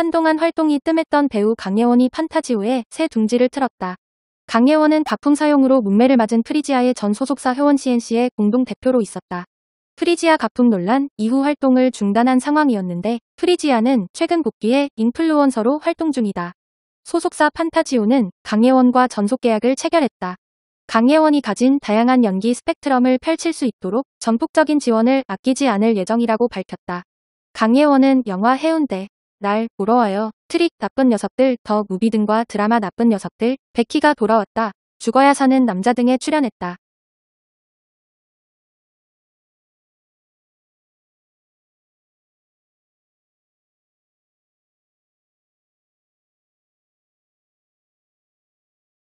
한동안 활동이 뜸했던 배우 강예원이 판타지 후에 새 둥지를 틀었다. 강예원은 바품 사용으로 문매를 맞은 프리지아의 전 소속사 회원 CNC의 공동대표로 있었다. 프리지아 가품 논란 이후 활동을 중단한 상황이었는데 프리지아는 최근 복귀해 인플루언서로 활동 중이다. 소속사 판타지오는 강예원과 전속계약을 체결했다. 강예원이 가진 다양한 연기 스펙트럼을 펼칠 수 있도록 전폭적인 지원을 아끼지 않을 예정이라고 밝혔다. 강예원은 영화 해운대, 날보러와요 트릭 나쁜 녀석들 더 무비 등과 드라마 나쁜 녀석들 백희가 돌아왔다. 죽어야 사는 남자 등에 출연했다.